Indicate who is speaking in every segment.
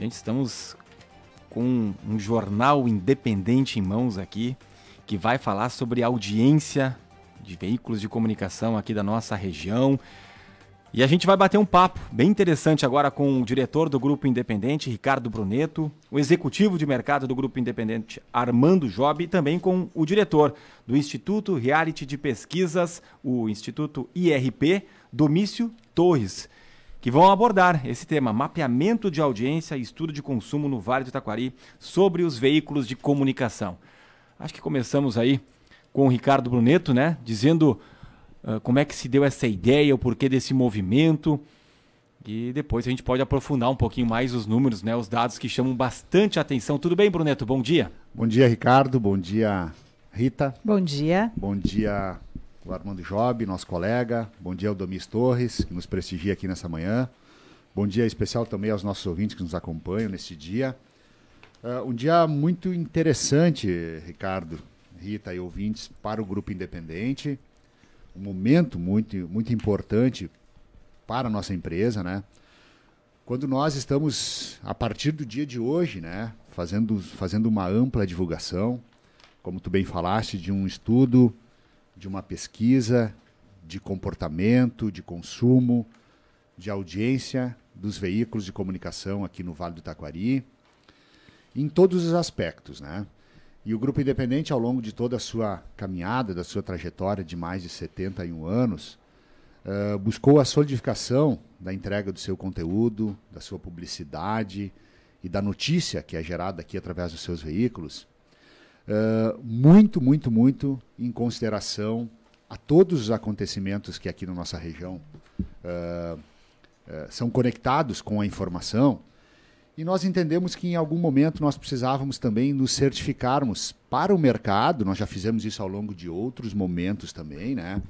Speaker 1: Gente, estamos com um jornal independente em mãos aqui que vai falar sobre audiência de veículos de comunicação aqui da nossa região. E a gente vai bater um papo bem interessante agora com o diretor do Grupo Independente, Ricardo Bruneto, o executivo de mercado do Grupo Independente, Armando Job, e também com o diretor do Instituto Reality de Pesquisas, o Instituto IRP, Domício Torres que vão abordar esse tema, mapeamento de audiência e estudo de consumo no Vale do Itaquari sobre os veículos de comunicação. Acho que começamos aí com o Ricardo Bruneto, né, dizendo uh, como é que se deu essa ideia, o porquê desse movimento, e depois a gente pode aprofundar um pouquinho
Speaker 2: mais os números, né, os dados que chamam bastante atenção. Tudo bem, Bruneto? Bom dia. Bom dia, Ricardo. Bom dia, Rita.
Speaker 3: Bom dia.
Speaker 2: Bom dia, o Armando Job, nosso colega. Bom dia ao Domis Torres, que nos prestigia aqui nessa manhã. Bom dia especial também aos nossos ouvintes que nos acompanham neste dia. Uh, um dia muito interessante, Ricardo, Rita e ouvintes, para o Grupo Independente. Um momento muito, muito importante para a nossa empresa, né? Quando nós estamos, a partir do dia de hoje, né, fazendo, fazendo uma ampla divulgação, como tu bem falaste, de um estudo de uma pesquisa de comportamento, de consumo, de audiência dos veículos de comunicação aqui no Vale do Taquari, em todos os aspectos, né? E o Grupo Independente, ao longo de toda a sua caminhada, da sua trajetória de mais de 71 anos, uh, buscou a solidificação da entrega do seu conteúdo, da sua publicidade e da notícia que é gerada aqui através dos seus veículos, ah, muito, muito, muito em consideração a todos os acontecimentos que aqui na nossa região uh, uh, são conectados com a informação. E nós entendemos que em algum momento nós precisávamos também nos certificarmos para o mercado, nós já fizemos isso ao longo de outros momentos também, né?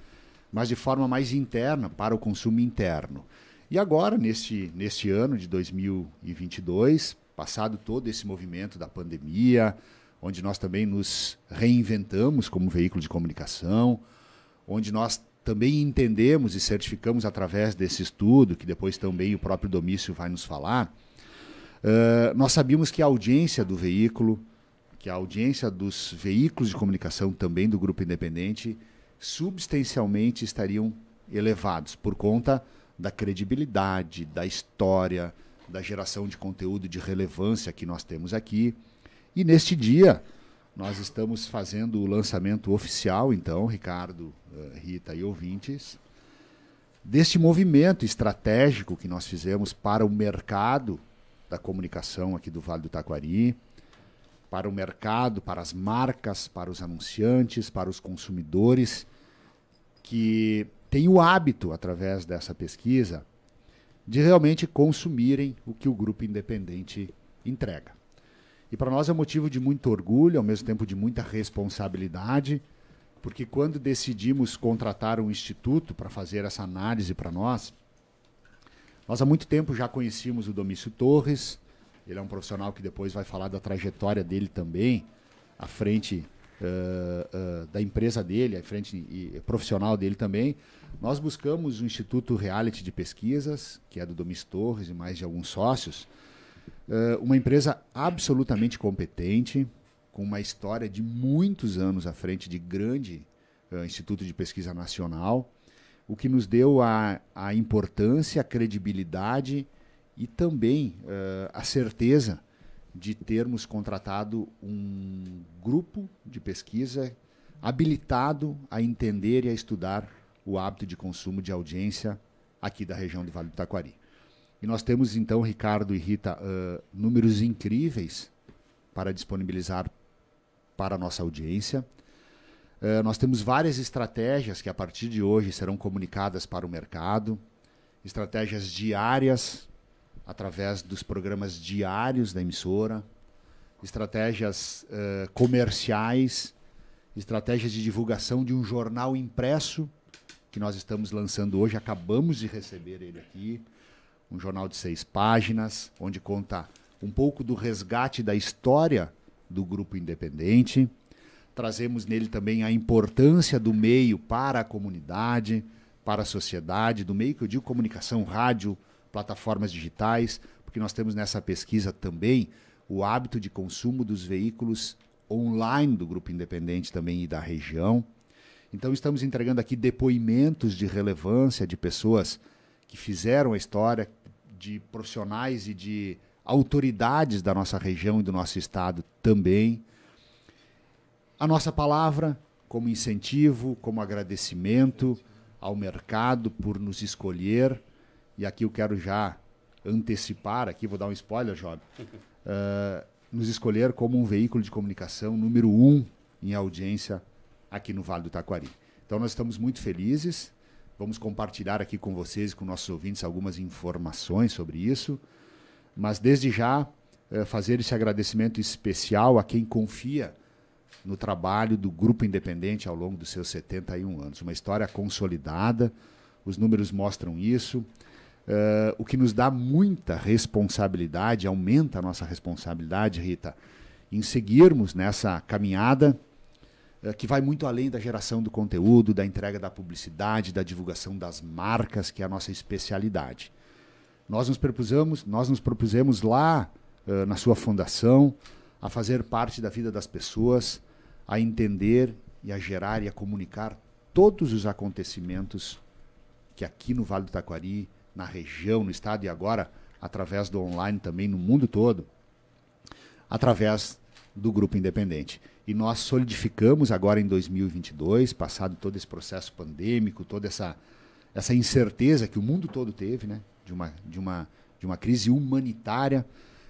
Speaker 2: mas de forma mais interna, para o consumo interno. E agora, neste, neste ano de 2022, passado todo esse movimento da pandemia, onde nós também nos reinventamos como veículo de comunicação, onde nós também entendemos e certificamos através desse estudo, que depois também o próprio Domício vai nos falar, uh, nós sabíamos que a audiência do veículo, que a audiência dos veículos de comunicação também do Grupo Independente, substancialmente estariam elevados por conta da credibilidade, da história, da geração de conteúdo de relevância que nós temos aqui e neste dia, nós estamos fazendo o lançamento oficial, então, Ricardo, eh, Rita e ouvintes, deste movimento estratégico que nós fizemos para o mercado da comunicação aqui do Vale do Taquari, para o mercado, para as marcas, para os anunciantes, para os consumidores, que têm o hábito, através dessa pesquisa, de realmente consumirem o que o grupo independente entrega. E para nós é motivo de muito orgulho, ao mesmo tempo de muita responsabilidade, porque quando decidimos contratar um instituto para fazer essa análise para nós, nós há muito tempo já conhecíamos o Domício Torres, ele é um profissional que depois vai falar da trajetória dele também, à frente uh, uh, da empresa dele, à frente e, profissional dele também. Nós buscamos o Instituto Reality de Pesquisas, que é do Domício Torres e mais de alguns sócios, Uh, uma empresa absolutamente competente, com uma história de muitos anos à frente de grande uh, instituto de pesquisa nacional, o que nos deu a, a importância, a credibilidade e também uh, a certeza de termos contratado um grupo de pesquisa habilitado a entender e a estudar o hábito de consumo de audiência aqui da região do Vale do Taquari. E nós temos então, Ricardo e Rita, uh, números incríveis para disponibilizar para a nossa audiência. Uh, nós temos várias estratégias que a partir de hoje serão comunicadas para o mercado, estratégias diárias através dos programas diários da emissora, estratégias uh, comerciais, estratégias de divulgação de um jornal impresso que nós estamos lançando hoje, acabamos de receber ele aqui um jornal de seis páginas, onde conta um pouco do resgate da história do grupo independente. Trazemos nele também a importância do meio para a comunidade, para a sociedade, do meio que eu digo comunicação, rádio, plataformas digitais, porque nós temos nessa pesquisa também o hábito de consumo dos veículos online do grupo independente também e da região. Então estamos entregando aqui depoimentos de relevância de pessoas que fizeram a história, de profissionais e de autoridades da nossa região e do nosso estado também. A nossa palavra como incentivo, como agradecimento ao mercado por nos escolher. E aqui eu quero já antecipar, aqui vou dar um spoiler, Job, uh, nos escolher como um veículo de comunicação número um em audiência aqui no Vale do Taquari. Então nós estamos muito felizes, Vamos compartilhar aqui com vocês, com nossos ouvintes, algumas informações sobre isso. Mas desde já, eh, fazer esse agradecimento especial a quem confia no trabalho do Grupo Independente ao longo dos seus 71 anos. Uma história consolidada, os números mostram isso, uh, o que nos dá muita responsabilidade, aumenta a nossa responsabilidade, Rita, em seguirmos nessa caminhada eh, que vai muito além da geração do conteúdo, da entrega da publicidade, da divulgação das marcas, que é a nossa especialidade. Nós nos propusemos, nós nos propusemos lá uh, na sua fundação a fazer parte da vida das pessoas, a entender e a gerar e a comunicar todos os acontecimentos que aqui no Vale do Taquari, na região, no estado e agora através do online também no mundo todo, através do grupo independente e nós solidificamos agora em 2022, passado todo esse processo pandêmico, toda essa, essa incerteza que o mundo todo teve, né? de, uma, de, uma, de uma crise humanitária,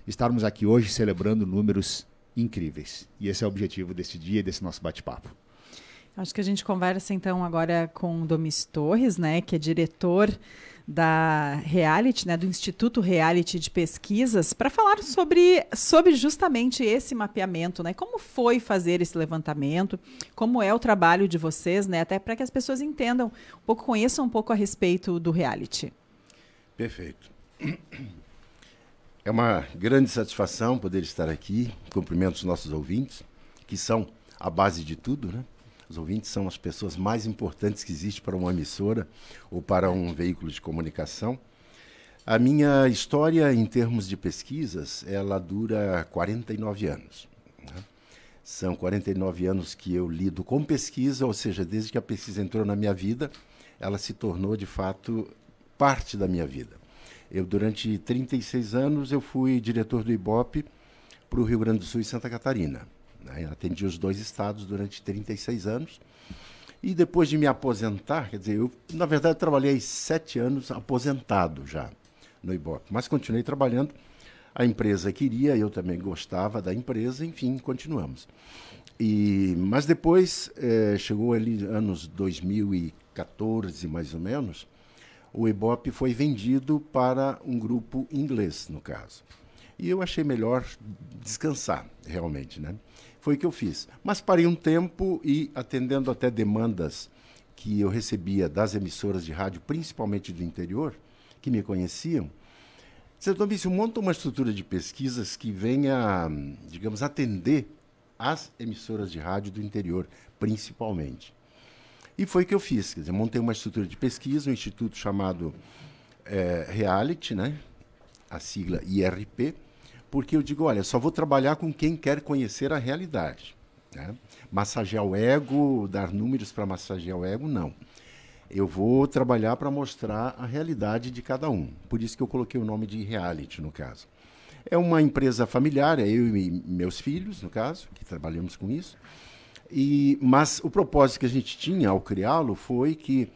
Speaker 2: estarmos aqui hoje celebrando números incríveis. E esse é o objetivo deste dia e desse nosso bate-papo.
Speaker 3: Acho que a gente conversa então agora com Domis Torres, né, que é diretor da Reality, né, do Instituto Reality de Pesquisas, para falar sobre, sobre justamente esse mapeamento, né? Como foi fazer esse levantamento? Como é o trabalho de vocês, né? Até para que as pessoas entendam um pouco, conheçam um pouco a respeito do reality.
Speaker 4: Perfeito. É uma grande satisfação poder estar aqui. Cumprimento os nossos ouvintes, que são a base de tudo, né? Os ouvintes são as pessoas mais importantes que existem para uma emissora ou para um veículo de comunicação. A minha história em termos de pesquisas, ela dura 49 anos. Né? São 49 anos que eu lido com pesquisa, ou seja, desde que a pesquisa entrou na minha vida, ela se tornou de fato parte da minha vida. Eu durante 36 anos eu fui diretor do IBOP para o Rio Grande do Sul e Santa Catarina. Né? Atendi os dois estados durante 36 anos. E depois de me aposentar, quer dizer, eu, na verdade, trabalhei sete anos aposentado já no Ibope, mas continuei trabalhando. A empresa queria, eu também gostava da empresa, enfim, continuamos. E, mas depois, eh, chegou ali anos 2014, mais ou menos, o Ibope foi vendido para um grupo inglês, no caso. E eu achei melhor descansar, realmente, né? Foi o que eu fiz. Mas parei um tempo e, atendendo até demandas que eu recebia das emissoras de rádio, principalmente do interior, que me conheciam, você se monta uma estrutura de pesquisas que venha, digamos, atender as emissoras de rádio do interior, principalmente. E foi o que eu fiz, quer dizer, montei uma estrutura de pesquisa, um instituto chamado é, Reality, né? a sigla IRP, porque eu digo, olha, só vou trabalhar com quem quer conhecer a realidade. Né? Massagear o ego, dar números para massagear o ego, não. Eu vou trabalhar para mostrar a realidade de cada um. Por isso que eu coloquei o nome de reality, no caso. É uma empresa familiar, é eu e meus filhos, no caso, que trabalhamos com isso. E, mas o propósito que a gente tinha ao criá-lo foi que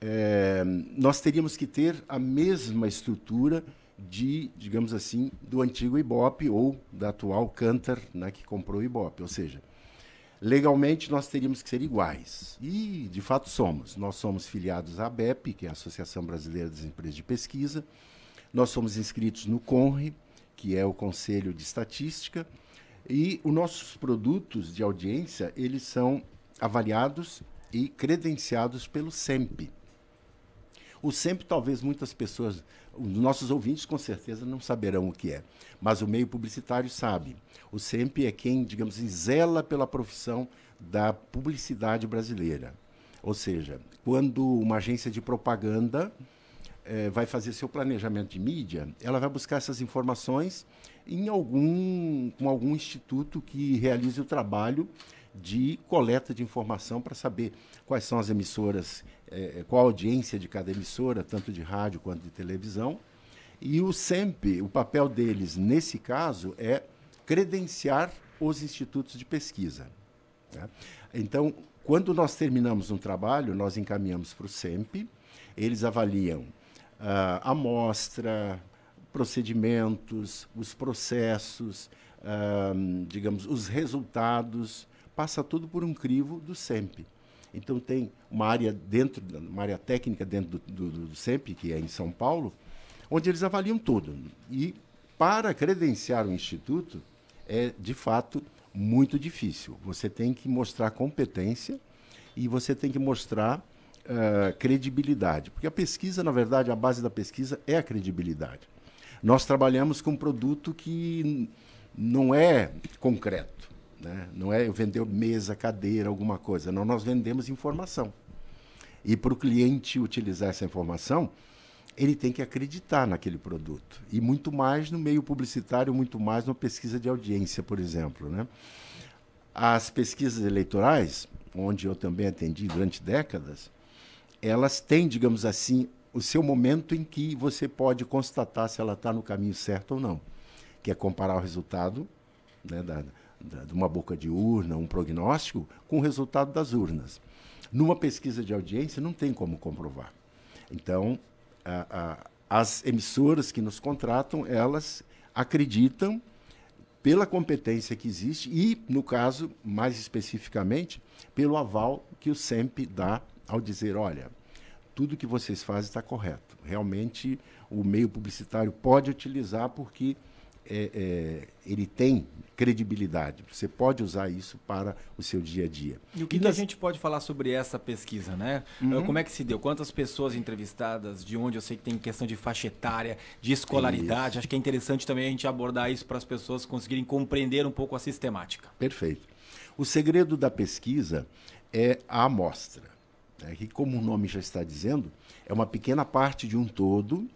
Speaker 4: é, nós teríamos que ter a mesma estrutura de, digamos assim, do antigo Ibope ou da atual Cantor, né, que comprou o Ibope. Ou seja, legalmente nós teríamos que ser iguais. E, de fato, somos. Nós somos filiados à ABEP, que é a Associação Brasileira das Empresas de Pesquisa. Nós somos inscritos no CONRE, que é o Conselho de Estatística. E os nossos produtos de audiência, eles são avaliados e credenciados pelo SEMP. O SEMP, talvez muitas pessoas os nossos ouvintes com certeza não saberão o que é, mas o meio publicitário sabe. O CEMP é quem, digamos, assim, zela pela profissão da publicidade brasileira. Ou seja, quando uma agência de propaganda eh, vai fazer seu planejamento de mídia, ela vai buscar essas informações em algum, com algum instituto que realize o trabalho de coleta de informação para saber quais são as emissoras, é, é, qual a audiência de cada emissora, tanto de rádio quanto de televisão. E o SEMP, o papel deles nesse caso é credenciar os institutos de pesquisa. Né? Então, quando nós terminamos um trabalho, nós encaminhamos para o SEMP, eles avaliam a ah, amostra, procedimentos, os processos, uh, digamos, os resultados, passa tudo por um crivo do SEMP. Então tem uma área dentro, uma área técnica dentro do, do, do SEMP, que é em São Paulo, onde eles avaliam tudo. E para credenciar o instituto é de fato muito difícil. Você tem que mostrar competência e você tem que mostrar uh, credibilidade, porque a pesquisa, na verdade, a base da pesquisa é a credibilidade. Nós trabalhamos com um produto que não é concreto. Né? Não é eu vender mesa, cadeira, alguma coisa. Não, nós vendemos informação. E para o cliente utilizar essa informação, ele tem que acreditar naquele produto. E muito mais no meio publicitário, muito mais na pesquisa de audiência, por exemplo. Né? As pesquisas eleitorais, onde eu também atendi durante décadas, elas têm, digamos assim, o seu momento em que você pode constatar se ela está no caminho certo ou não, que é comparar o resultado né, da, de uma boca de urna, um prognóstico, com o resultado das urnas. Numa pesquisa de audiência, não tem como comprovar. Então, a, a, as emissoras que nos contratam, elas acreditam pela competência que existe e, no caso, mais especificamente, pelo aval que o SEMP dá ao dizer, olha, tudo que vocês fazem está correto. Realmente, o meio publicitário pode utilizar porque é, é, ele tem credibilidade. Você pode usar isso para o seu dia a dia.
Speaker 1: E o que, e a gente pode falar sobre essa pesquisa, né? Uhum. Eh, como é que se deu? Quantas pessoas entrevistadas? De onde eu sei que tem questão de faixa etária, de escolaridade? Isso. Acho que é interessante também a gente abordar isso para as pessoas conseguirem compreender um pouco a sistemática.
Speaker 4: Perfeito. O segredo da pesquisa é a amostra, né? que, como o nome já está dizendo, é uma pequena parte de um todo,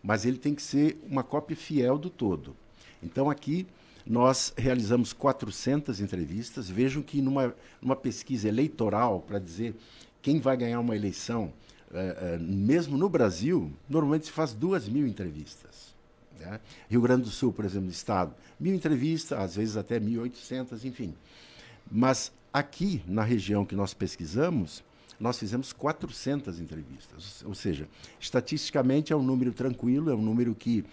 Speaker 4: mas ele tem que ser uma cópia fiel do todo. Então aqui nós realizamos 400 entrevistas. Vejam que numa, numa pesquisa eleitoral, para dizer quem vai ganhar uma eleição, é, é, mesmo no Brasil, normalmente se faz duas mil entrevistas. Né? Rio Grande do Sul, por exemplo, estado, mil entrevistas, às vezes até 1.800, enfim. Mas aqui, na região que nós pesquisamos, nós fizemos 400 entrevistas. Ou seja, estatisticamente é um número tranquilo, é um número que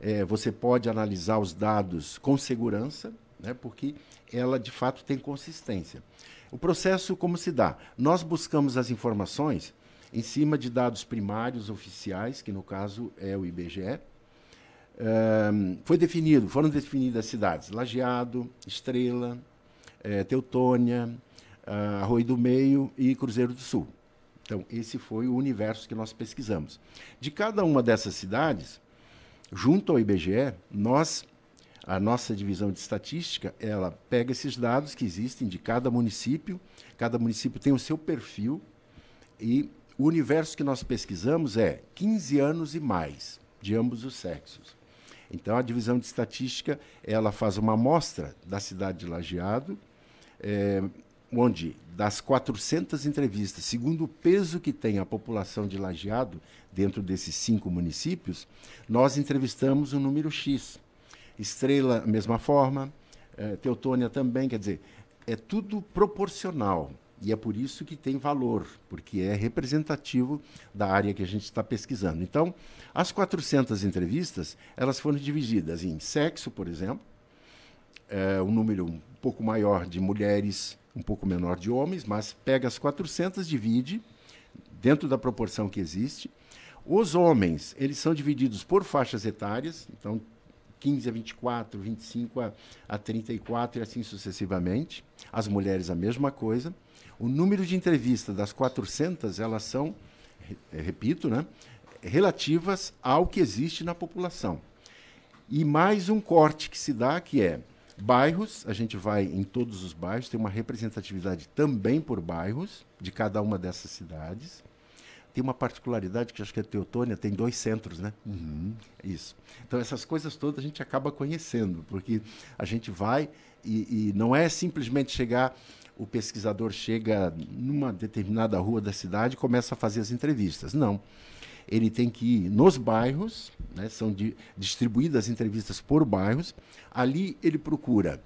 Speaker 4: é, você pode analisar os dados com segurança, né, porque ela de fato tem consistência. O processo como se dá? Nós buscamos as informações em cima de dados primários oficiais, que no caso é o IBGE. Um, foi definido, foram definidas cidades: Lajeado, Estrela, é, Teutônia, ah, Arroio do Meio e Cruzeiro do Sul. Então, esse foi o universo que nós pesquisamos. De cada uma dessas cidades, junto ao IBGE, nós a nossa divisão de estatística, ela pega esses dados que existem de cada município, cada município tem o seu perfil e o universo que nós pesquisamos é 15 anos e mais, de ambos os sexos. Então a divisão de estatística, ela faz uma amostra da cidade de Lajeado, é, onde das 400 entrevistas, segundo o peso que tem a população de Lajeado dentro desses cinco municípios, nós entrevistamos um número X. Estrela, mesma forma, eh, Teutônia também, quer dizer, é tudo proporcional. E é por isso que tem valor, porque é representativo da área que a gente está pesquisando. Então, as 400 entrevistas, elas foram divididas em sexo, por exemplo, eh, um número um pouco maior de mulheres, um pouco menor de homens, mas pega as 400, divide, dentro da proporção que existe. Os homens, eles são divididos por faixas etárias, então 15 a 24, 25 a, a 34 e assim sucessivamente. As mulheres, a mesma coisa. O número de entrevistas das 400, elas são, é, repito, né, relativas ao que existe na população. E mais um corte que se dá, que é Bairros, a gente vai em todos os bairros, tem uma representatividade também por bairros, de cada uma dessas cidades. Tem uma particularidade que acho que é Teotônia tem dois centros, né? Uhum. Isso. Então, essas coisas todas a gente acaba conhecendo, porque a gente vai e, e não é simplesmente chegar o pesquisador chega numa determinada rua da cidade e começa a fazer as entrevistas. Não ele tem que ir nos bairros, né? são di distribuídas entrevistas por bairros. Ali ele procura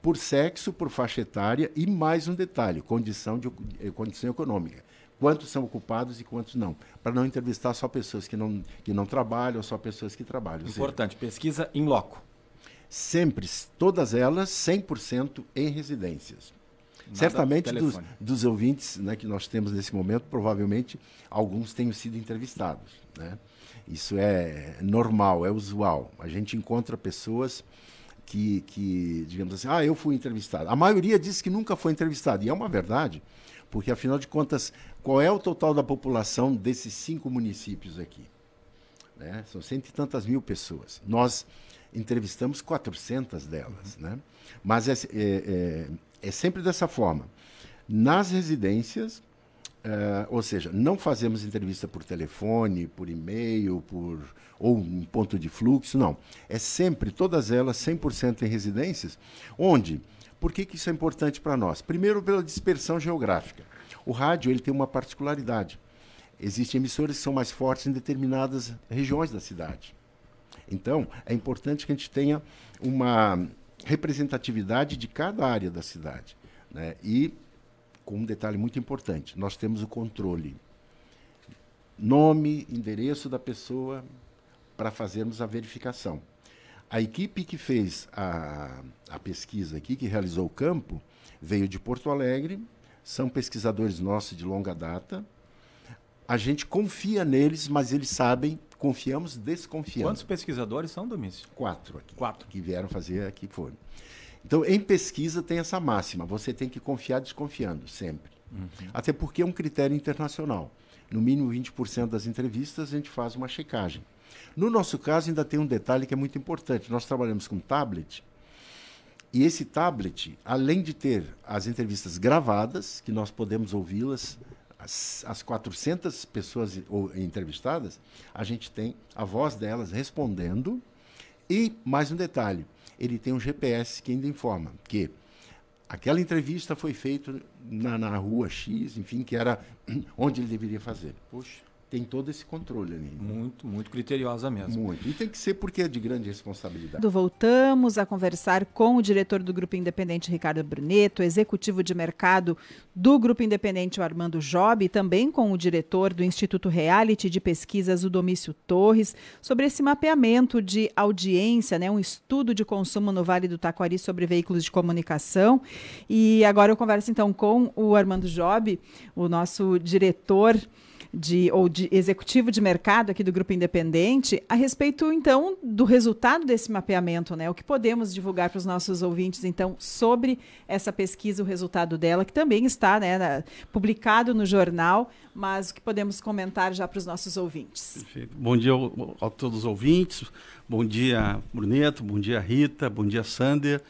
Speaker 4: por sexo, por faixa etária e mais um detalhe, condição, de, eh, condição econômica. Quantos são ocupados e quantos não. Para não entrevistar só pessoas que não, que não trabalham, só pessoas que trabalham. Importante, seja, pesquisa em loco. Sempre, todas elas 100% em residências. Certamente dos, dos, ouvintes né, que nós temos nesse momento, provavelmente alguns tenham sido entrevistados. Né? Isso é normal, é usual. A gente encontra pessoas que, que, digamos assim, ah, eu fui entrevistado. A maioria diz que nunca foi entrevistado, e é uma verdade, porque afinal de contas, qual é o total da população desses cinco municípios aqui? Né? São cento e tantas mil pessoas. Nós entrevistamos 400 delas, uhum. né? Mas é, é, é é sempre dessa forma. Nas residências, uh, ou seja, não fazemos entrevista por telefone, por e-mail, por ou em ponto de fluxo, não. É sempre, todas elas, 100% em residências, onde por que, que, isso é importante para nós? Primeiro, pela dispersão geográfica. O rádio ele tem uma particularidade. Existem emissoras que são mais fortes em determinadas regiões da cidade. Então, é importante que a gente tenha uma representatividade de cada área da cidade. Né? E, com um detalhe muito importante, nós temos o controle. Nome, endereço da pessoa, para fazermos a verificação. A equipe que fez a, a pesquisa aqui, que realizou o campo, veio de Porto Alegre, são pesquisadores nossos de longa data. A gente confia neles, mas eles sabem Confiamos, desconfiamos. Quantos
Speaker 1: pesquisadores são, Domício?
Speaker 4: Quatro aqui. Quatro. Que vieram fazer aqui foram. Então, em pesquisa tem essa máxima, você tem que confiar desconfiando, sempre. Uhum. Até porque é um critério internacional. No mínimo 20% das entrevistas a gente faz uma checagem. No nosso caso, ainda tem um detalhe que é muito importante. Nós trabalhamos com tablet, e esse tablet, além de ter as entrevistas gravadas, que nós podemos ouvi-las as, as 400 pessoas entrevistadas, a gente tem a voz delas respondendo. E mais um detalhe: ele tem um GPS que ainda informa que aquela entrevista foi feita na, na rua X, enfim, que era onde ele deveria fazer. Puxa tem todo esse controle ali. Então. Muito, muito criteriosa mesmo. Muito. E tem que ser porque é de grande responsabilidade.
Speaker 3: Voltamos a conversar com o diretor do Grupo Independente, Ricardo Bruneto, executivo de mercado do Grupo Independente, o Armando Job, e também com o diretor do Instituto Reality de Pesquisas, o Domício Torres, sobre esse mapeamento de audiência, né, um estudo de consumo no Vale do Taquari sobre veículos de comunicação. E agora eu converso então com o Armando Job, o nosso diretor de, ou de executivo de mercado aqui do Grupo Independente, a respeito, então, do resultado desse mapeamento, né? O que podemos divulgar para os nossos ouvintes, então, sobre essa pesquisa, o resultado dela, que também está né, na, publicado no jornal, mas o que podemos comentar já para os nossos ouvintes.
Speaker 5: Perfeito. Bom dia a todos os ouvintes, bom dia Bruneto, bom dia Rita, bom dia Sander,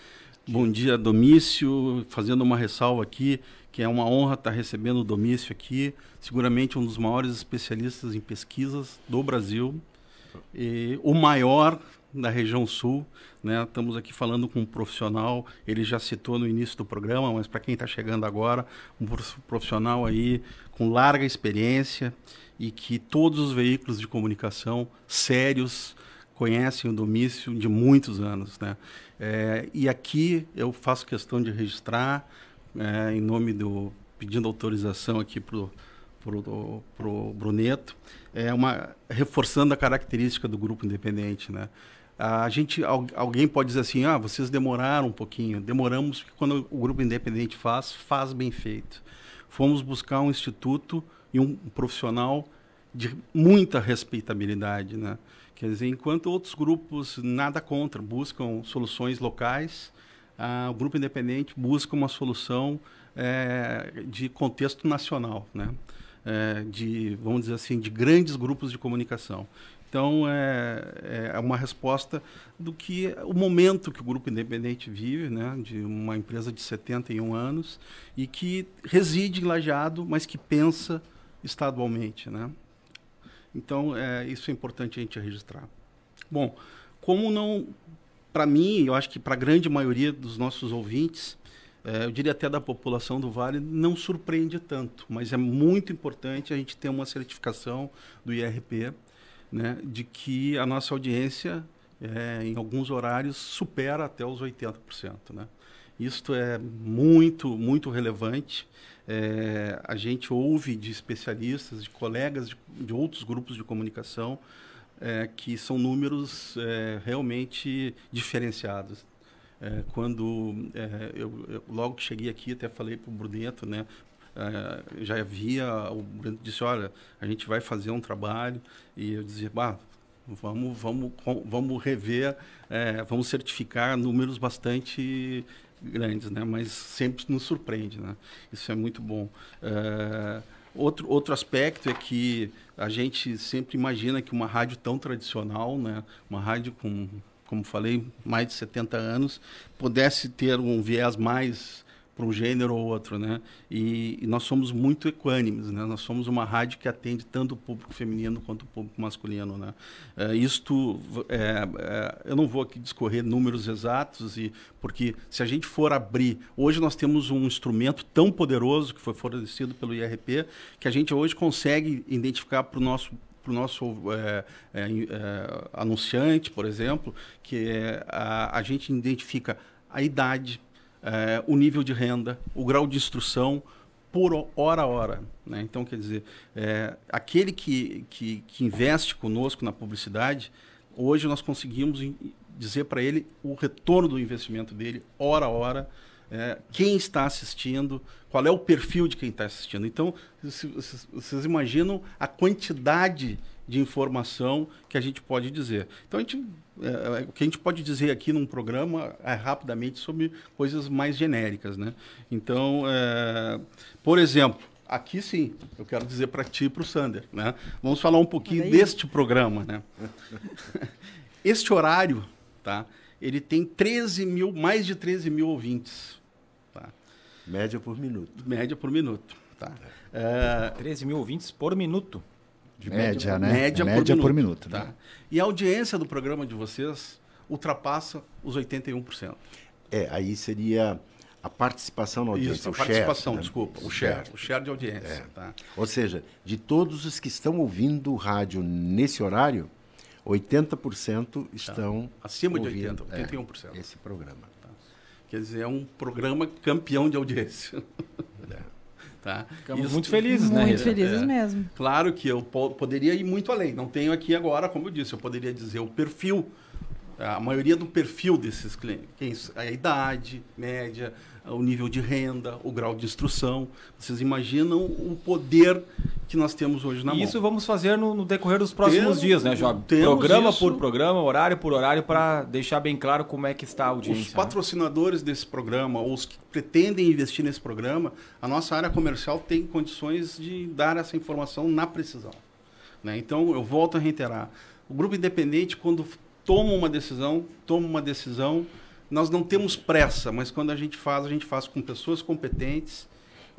Speaker 5: bom dia Domício, fazendo uma ressalva aqui que é uma honra estar recebendo o Domício aqui, seguramente um dos maiores especialistas em pesquisas do Brasil, e o maior da região sul, né? Estamos aqui falando com um profissional, ele já citou no início do programa, mas para quem está chegando agora, um profissional aí com larga experiência e que todos os veículos de comunicação sérios conhecem o Domício de muitos anos, né? É, e aqui eu faço questão de registrar né, em nome do pedindo autorização aqui para pro, pro Bruneto, é uma reforçando a característica do grupo independente, né? A gente alguém pode dizer assim: "Ah, vocês demoraram um pouquinho". Demoramos porque quando o grupo independente faz, faz bem feito. Fomos buscar um instituto e um profissional de muita respeitabilidade, né? Quer dizer, enquanto outros grupos nada contra, buscam soluções locais, ah, o grupo independente busca uma solução é, de contexto nacional, né? É, de, vamos dizer assim, de grandes grupos de comunicação. Então, é, é uma resposta do que o momento que o Grupo Independente vive, né, de uma empresa de 71 anos e que reside em Lajeado, mas que pensa estadualmente. Né? Então, é, isso é importante a gente registrar. Bom, como não para mim, eu acho que para a grande maioria dos nossos ouvintes, é, eu diria até da população do Vale, não surpreende tanto, mas é muito importante a gente ter uma certificação do IRP né, de que a nossa audiência, é, em alguns horários, supera até os 80%. Né? Isto é muito, muito relevante. É, a gente ouve de especialistas, de colegas de, de outros grupos de comunicação, é, que são números é, realmente diferenciados. É, quando é, eu, eu, logo que cheguei aqui, até falei para o Brunetto, né? É, já havia, o Brunetto disse, olha, a gente vai fazer um trabalho, e eu dizia, bah, vamos, vamos, vamos rever, é, vamos certificar números bastante grandes, né? Mas sempre nos surpreende, né? Isso é muito bom. É, Outro, outro aspecto é que a gente sempre imagina que uma rádio tão tradicional, né, uma rádio com, como falei, mais de 70 anos, pudesse ter um viés mais para um gênero ou outro, né? E, e, nós somos muito equânimes, né? Nós somos uma rádio que atende tanto o público feminino quanto o público masculino, né? É, isto, é, é, eu não vou aqui discorrer números exatos e porque se a gente for abrir, hoje nós temos um instrumento tão poderoso que foi fornecido pelo IRP que a gente hoje consegue identificar para o nosso para o nosso é, é, é, anunciante, por exemplo, que é a, a gente identifica a idade, é, o nível de renda, o grau de instrução por hora a hora. Né? Então, quer dizer, é, aquele que, que, que, investe conosco na publicidade, hoje nós conseguimos dizer para ele o retorno do investimento dele, hora a hora, é, quem está assistindo, qual é o perfil de quem está assistindo. Então, se, se, vocês imaginam a quantidade de informação que a gente pode dizer. Então, a gente, é, é, o que a gente pode dizer aqui num programa é rapidamente sobre coisas mais genéricas. Né? Então, é, por exemplo, aqui sim, eu quero dizer para ti e para o Sander. Né? Vamos falar um pouquinho deste
Speaker 4: programa. Né?
Speaker 5: este horário, tá? ele tem 13 mil, mais de 13 mil ouvintes. Tá? Média por minuto. Média por minuto. Tá. É... 13 é, mil ouvintes por minuto.
Speaker 2: De média, média
Speaker 5: né? Média, por, média minuto, por minuto. Né? tá? Né? E a audiência do programa de vocês ultrapassa os 81%.
Speaker 4: É, aí seria a participação na audiência. Isso, a participação, share, né? desculpa, o share, o share de audiência. É. Tá? Ou seja, de todos os que estão ouvindo o rádio nesse horário, 80% tá. estão. Tá. Acima de 80%,
Speaker 5: 81%. É, esse programa. Tá. Quer dizer, é um programa campeão de audiência. É. Tá? Ficamos Isso, muito felizes, muito né? Muito felizes é, mesmo. Claro que eu po poderia ir muito além. Não tenho aqui agora, como eu disse, eu poderia dizer o perfil a maioria do perfil desses clientes, a idade média, o nível de renda, o grau de instrução. Vocês imaginam o poder que nós temos hoje na e mão. Isso vamos fazer no, no decorrer dos próximos temos, dias, né, Job? Programa isso. por programa, horário por horário, para deixar bem claro como é que está a audiência. Os né? patrocinadores né? desse programa, ou os que pretendem investir nesse programa, a nossa área comercial tem condições de dar essa informação na precisão. Né? Então, eu volto a reiterar. O grupo independente, quando toma uma decisão, toma uma decisão. Nós não temos pressa, mas quando a gente faz, a gente faz com pessoas competentes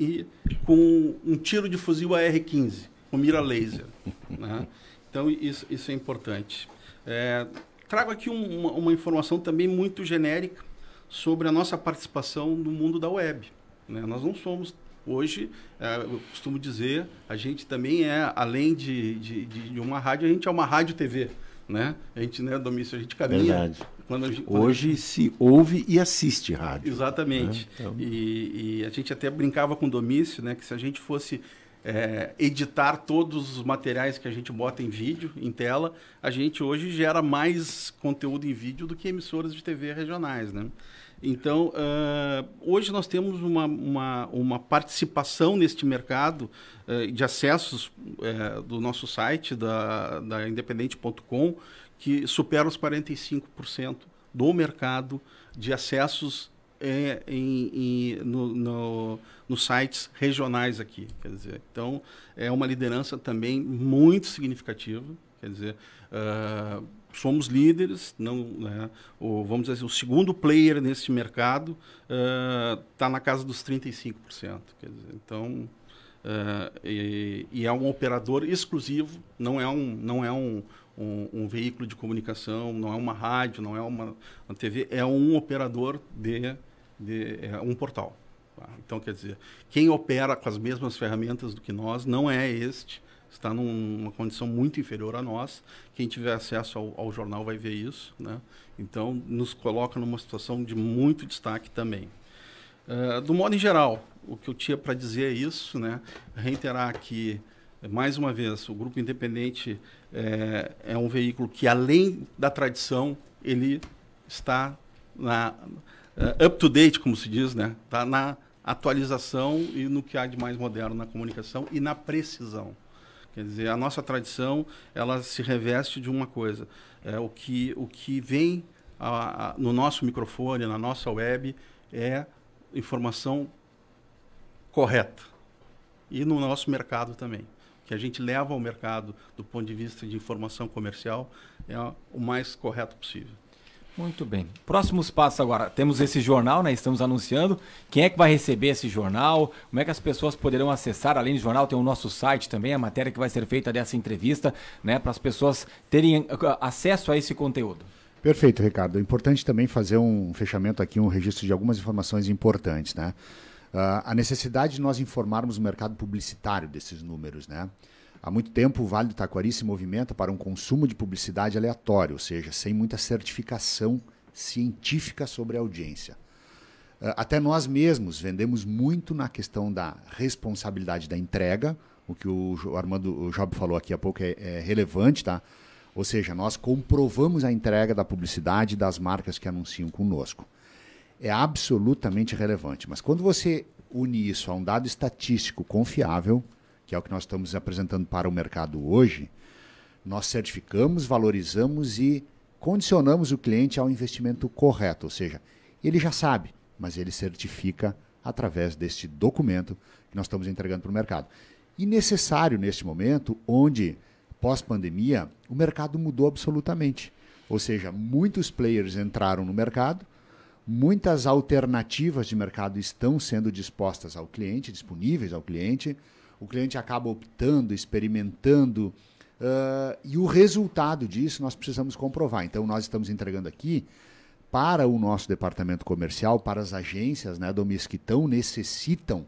Speaker 5: e com um tiro de fuzil AR-15, com mira laser. Né? Então, isso, isso é importante. É, trago aqui um, uma, uma, informação também muito genérica sobre a nossa participação no mundo da web. Né? Nós não somos hoje, é, eu costumo dizer, a gente também é, além de, de, de, uma rádio, a gente é uma rádio TV né? A gente, né, Domício, a gente caminha. Verdade. Quando gente, Hoje
Speaker 4: se ouve e assiste rádio.
Speaker 5: Exatamente. Né? Então... E, e, a gente até brincava com o Domício, né, que se a gente fosse é, editar todos os materiais que a gente bota em vídeo, em tela, a gente hoje gera mais conteúdo em vídeo do que emissoras de TV regionais, né? Então, uh, hoje nós temos uma, uma, uma participação neste mercado uh, de acessos uh, do nosso site, da, da independente.com, que supera os 45% do mercado de acessos eh, em, em no, no, nos sites regionais aqui. Quer dizer, então, é uma liderança também muito significativa. Quer dizer, ah, somos líderes, não, né, O vamos dizer assim, o segundo player nesse mercado está eh, uh, na casa dos 35%. Quer dizer, então, uh, e, e, é um operador exclusivo, não é um, não é um, um, um, veículo de comunicação, não é uma rádio, não é uma, uma TV, é um operador de, de é um portal. Tá? Então, quer dizer, quem opera com as mesmas ferramentas do que nós não é este está numa condição muito inferior a nós. Quem tiver acesso ao, ao, jornal vai ver isso, né? Então nos coloca numa situação de muito destaque também. Uh, do modo em geral, o que eu tinha para dizer é isso, né? Reiterar que mais uma vez o grupo independente é, é um veículo que além da tradição ele está na uh, up to date, como se diz, né? Está na atualização e no que há de mais moderno na comunicação e na precisão. Quer dizer, a nossa tradição ela se reveste de uma coisa, é o que o que vem a, a, no nosso microfone, na nossa web é informação correta e no nosso mercado também, que a gente leva ao mercado do ponto de vista de informação comercial é o mais correto possível.
Speaker 1: Muito bem. Próximos passos agora. Temos esse jornal, né? Estamos anunciando. Quem é que vai receber esse jornal? Como é que as pessoas poderão acessar? Além do jornal, tem o nosso site também, a matéria que vai ser feita dessa entrevista, né? Para as pessoas terem eh, eh, acesso a esse conteúdo.
Speaker 2: Perfeito, Ricardo. É importante também fazer um fechamento aqui, um registro de algumas informações importantes, né? Uh, a necessidade de nós informarmos o mercado publicitário desses números, né? Há muito tempo, o Vale do Taquari se movimenta para um consumo de publicidade aleatório, ou seja, sem muita certificação científica sobre a audiência. Ah, até nós mesmos vendemos muito na questão da responsabilidade da entrega, o que o Armando Job falou aqui há pouco é, é relevante, tá? Ou seja, nós comprovamos a entrega da publicidade das marcas que anunciam conosco. É absolutamente relevante, mas quando você une isso a um dado estatístico confiável, que é o que nós estamos apresentando para o mercado hoje, nós certificamos, valorizamos e condicionamos o cliente ao investimento correto, ou seja, ele já sabe, mas ele certifica através deste documento que nós estamos entregando para o mercado. E necessário neste momento, onde pós-pandemia o mercado mudou absolutamente. Ou seja, muitos players entraram no mercado, muitas alternativas de mercado estão sendo dispostas ao cliente, disponíveis ao cliente o cliente acaba optando, experimentando. Uh, e o resultado disso nós precisamos comprovar. Então, nós estamos entregando aqui para o nosso departamento comercial, para as agências né, do MIS que tão necessitam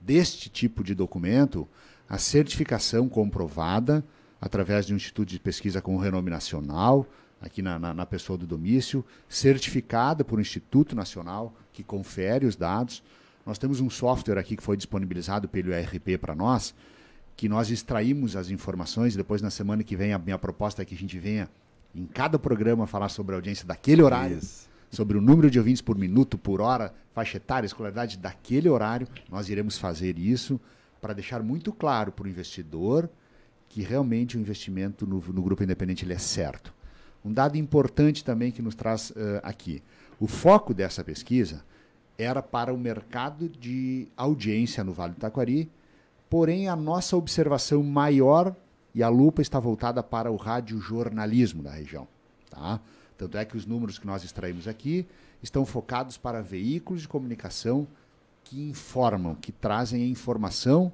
Speaker 2: deste tipo de documento, a certificação comprovada através de um instituto de pesquisa com renome nacional, aqui na, na, na pessoa do domício, certificada por um instituto nacional que confere os dados. Nós temos um software aqui que foi disponibilizado pelo ERP para nós, que nós extraímos as informações. Depois, na semana que vem, a minha proposta é que a gente venha em cada programa falar sobre a audiência daquele horário. Sobre o número de ouvintes por minuto, por hora, faixa etária, escolaridade daquele horário, nós iremos fazer isso para deixar muito claro para o investidor que realmente o investimento no, no grupo independente ele é certo. Um dado importante também que nos traz uh, aqui: o foco dessa pesquisa era para o mercado de audiência no Vale do Taquari, porém a nossa observação maior e a lupa está voltada para o radiojornalismo da região. Tá? Tanto é que os números que nós extraímos aqui estão focados para veículos de comunicação que informam, que trazem informação,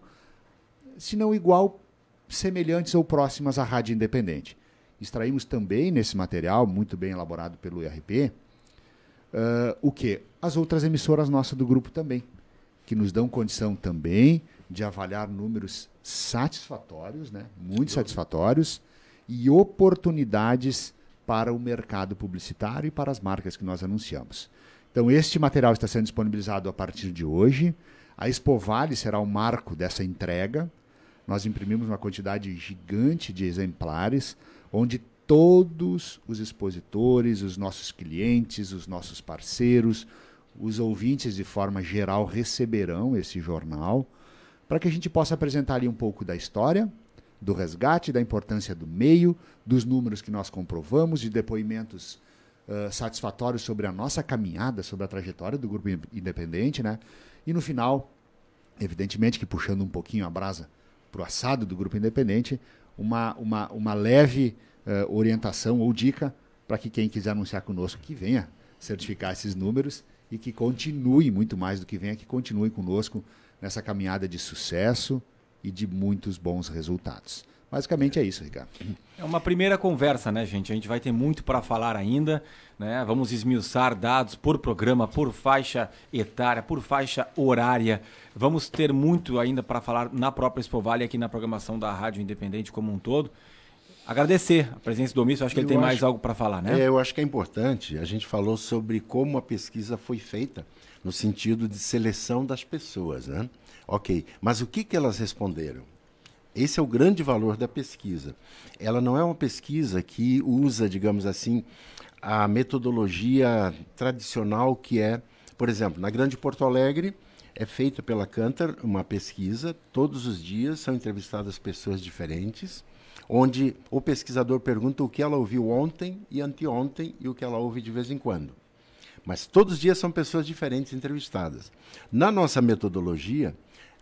Speaker 2: se não igual, semelhantes ou próximas à rádio independente. Extraímos também nesse material, muito bem elaborado pelo IRP, uh, o quê? As outras emissoras nossas do grupo também, que nos dão condição também de avaliar números satisfatórios, né? muito Eu satisfatórios, e oportunidades para o mercado publicitário e para as marcas que nós anunciamos. Então, este material está sendo disponibilizado a partir de hoje. A Expovale será o marco dessa entrega. Nós imprimimos uma quantidade gigante de exemplares, onde todos os expositores, os nossos clientes, os nossos parceiros, os ouvintes de forma geral receberão esse jornal para que a gente possa apresentar ali um pouco da história, do resgate, da importância do meio, dos números que nós comprovamos, de depoimentos uh, satisfatórios sobre a nossa caminhada, sobre a trajetória do grupo independente, né? E no final, evidentemente que puxando um pouquinho a brasa para o assado do grupo independente, uma, uma, uma leve uh, orientação ou dica para que quem quiser anunciar conosco que venha certificar esses números e que continue muito mais do que venha, que continue conosco nessa caminhada de sucesso e de muitos bons resultados. Basicamente é isso, Ricardo.
Speaker 1: É uma primeira conversa, né, gente? A gente vai ter muito para falar ainda, né? Vamos esmiuçar dados por programa, por faixa etária, por faixa horária. Vamos ter muito ainda para falar na própria Espovale aqui na programação da Rádio Independente como um todo agradecer a presença do Domício. Acho que eu ele tem acho, mais algo para falar, né? É,
Speaker 4: eu acho que é importante. A gente falou sobre como a pesquisa foi feita no sentido de seleção das pessoas, né? Ok, mas o que, que elas responderam? Esse é o grande valor da pesquisa. Ela não é uma pesquisa que usa, digamos assim, a metodologia tradicional que é, por exemplo, na Grande Porto Alegre, é feita pela Cantor uma pesquisa, todos os dias são entrevistadas pessoas diferentes onde o pesquisador pergunta o que ela ouviu ontem e anteontem e o que ela ouve de vez em quando. Mas todos os dias são pessoas diferentes entrevistadas. Na nossa metodologia,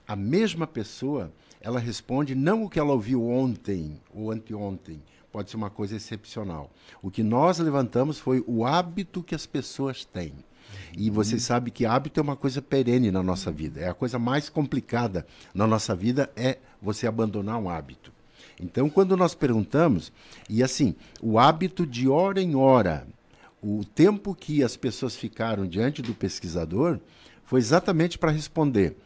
Speaker 4: a mesma pessoa ela responde não o que ela ouviu ontem ou anteontem, pode ser uma coisa excepcional. O que nós levantamos foi o hábito que as pessoas têm. E uhum. você sabe que hábito é uma coisa perene na nossa vida. É a coisa mais complicada na nossa vida é você abandonar um hábito. Então, quando nós perguntamos, e assim, o hábito de hora em hora, o tempo que as pessoas ficaram diante do pesquisador foi exatamente para responder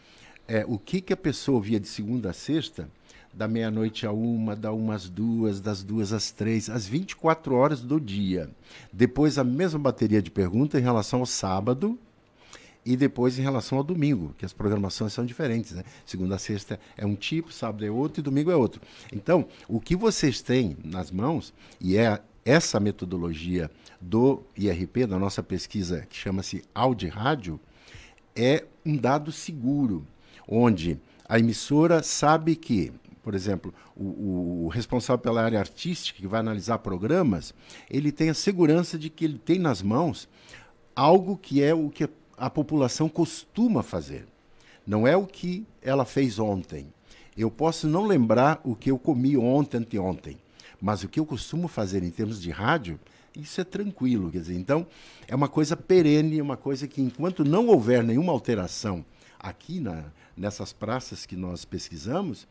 Speaker 4: é, o que, que a pessoa via de segunda a sexta, da meia-noite a uma, da uma às duas, das duas às três, às 24 horas do dia. Depois, a mesma bateria de perguntas em relação ao sábado, e depois em relação ao domingo, que as programações são diferentes, né? Segunda a sexta é um tipo, sábado é outro e domingo é outro. Então, o que vocês têm nas mãos, e é essa metodologia do IRP, da nossa pesquisa que chama-se Audi Rádio, é um dado seguro, onde a emissora sabe que, por exemplo, o, o, responsável pela área artística, que vai analisar programas, ele tem a segurança de que ele tem nas mãos algo que é o que é a população costuma fazer. Não é o que ela fez ontem. Eu posso não lembrar o que eu comi ontem, anteontem, mas o que eu costumo fazer em termos de rádio, isso é tranquilo. Quer dizer, então, é uma coisa perene, uma coisa que, enquanto não houver nenhuma alteração aqui na, nessas praças que nós pesquisamos,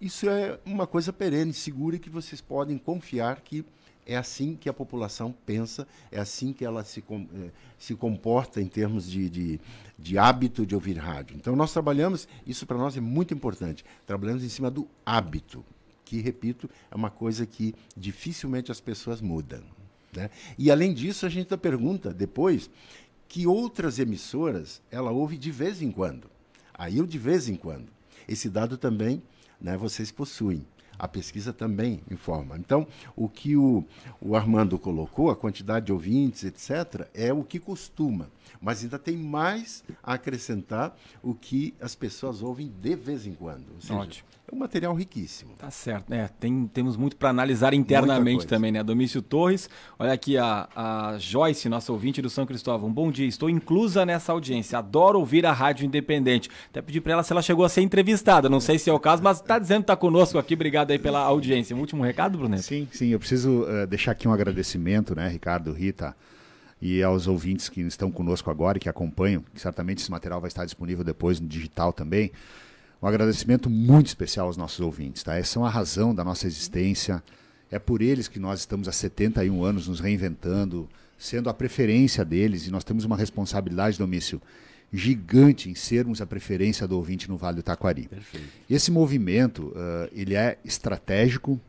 Speaker 4: isso é uma coisa perene, segura, que vocês podem confiar que é assim que a população pensa, é assim que ela se, eh, se comporta em termos de, de, de hábito de ouvir rádio. Então, nós trabalhamos, isso para nós é muito importante, trabalhamos em cima do hábito, que, repito, é uma coisa que dificilmente as pessoas mudam. Né? E, além disso, a gente pergunta depois que outras emissoras ela ouve de vez em quando. Aí eu de vez em quando. Esse dado também né, vocês possuem. A pesquisa também informa. Então, o que o, o Armando colocou, a quantidade de ouvintes, etc., é o que costuma. Mas ainda tem mais a acrescentar o que as pessoas ouvem de vez em quando. Ou seja, Ótimo. É um material riquíssimo. Tá certo,
Speaker 1: né? Tem, temos muito para analisar internamente também, né? Domício Torres, olha aqui a, a Joyce, nossa ouvinte do São Cristóvão. Bom dia, estou inclusa nessa audiência. Adoro ouvir a Rádio Independente. Até pedi para ela se ela chegou a ser entrevistada. Não sei se é o caso, mas está dizendo que está conosco aqui. Obrigado aí pela audiência. Um último recado, Brunet? Sim,
Speaker 2: sim. Eu preciso uh, deixar aqui um agradecimento, né, Ricardo, Rita e aos ouvintes que estão conosco agora e que acompanham, que certamente esse material vai estar disponível depois no digital também. Um agradecimento muito especial aos nossos ouvintes, tá? são a é razão da nossa existência. É por eles que nós estamos há 71 anos nos reinventando, sendo a preferência deles, e nós temos uma responsabilidade, Domício, gigante em sermos a preferência do ouvinte no Vale do Taquari. Perfeito. Esse movimento, uh, ele é estratégico,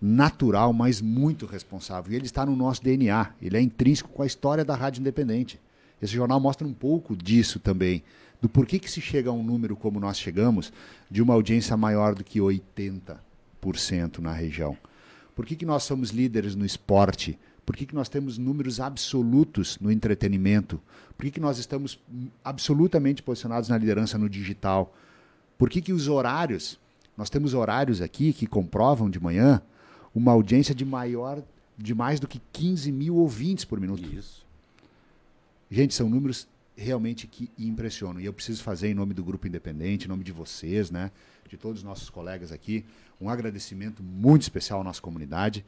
Speaker 2: natural, mas muito responsável. E ele está no nosso DNA, ele é intrínseco com a história da Rádio Independente. Esse jornal mostra um pouco disso também do porquê que se chega a um número como nós chegamos, de uma audiência maior do que 80% na região. Por que, que nós somos líderes no esporte? Por que, que nós temos números absolutos no entretenimento? Por que, que nós estamos absolutamente posicionados na liderança no digital? Por que, que os horários, nós temos horários aqui que comprovam de manhã uma audiência de maior, de mais do que 15 mil ouvintes por minuto. Isso. Gente, são números realmente que impressionam. E eu preciso fazer, em nome do Grupo Independente, em nome de vocês, né, de todos os nossos colegas aqui, um agradecimento muito especial à nossa comunidade,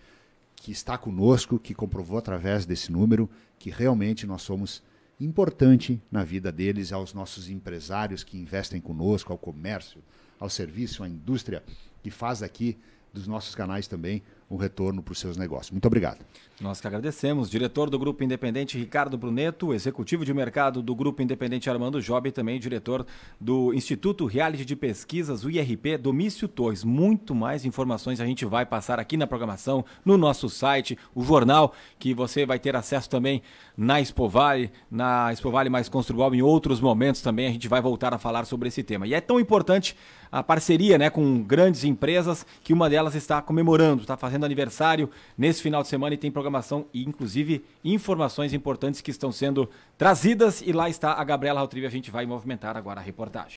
Speaker 2: que está conosco, que comprovou através desse número que realmente nós somos importante na vida deles, aos nossos empresários que investem conosco, ao comércio, ao serviço, à indústria, que faz aqui dos nossos canais também o retorno para os seus negócios. Muito obrigado. Nós que agradecemos. Diretor do Grupo Independente, Ricardo Bruneto,
Speaker 1: executivo de mercado do Grupo Independente, Armando Job, e também diretor do Instituto Reality de Pesquisas, o IRP, Domício Torres. Muito mais informações a gente vai passar aqui na programação, no nosso site, o jornal, que você vai ter acesso também na Expovale, na Expovale mais Construal, em outros momentos também a gente vai voltar a falar sobre esse tema. E é tão importante a parceria né, com grandes empresas, que uma delas está comemorando, está fazendo aniversário nesse final de semana e tem programação e, inclusive, informações importantes que estão sendo trazidas. E lá está a Gabriela Altrive, a gente vai movimentar agora a reportagem.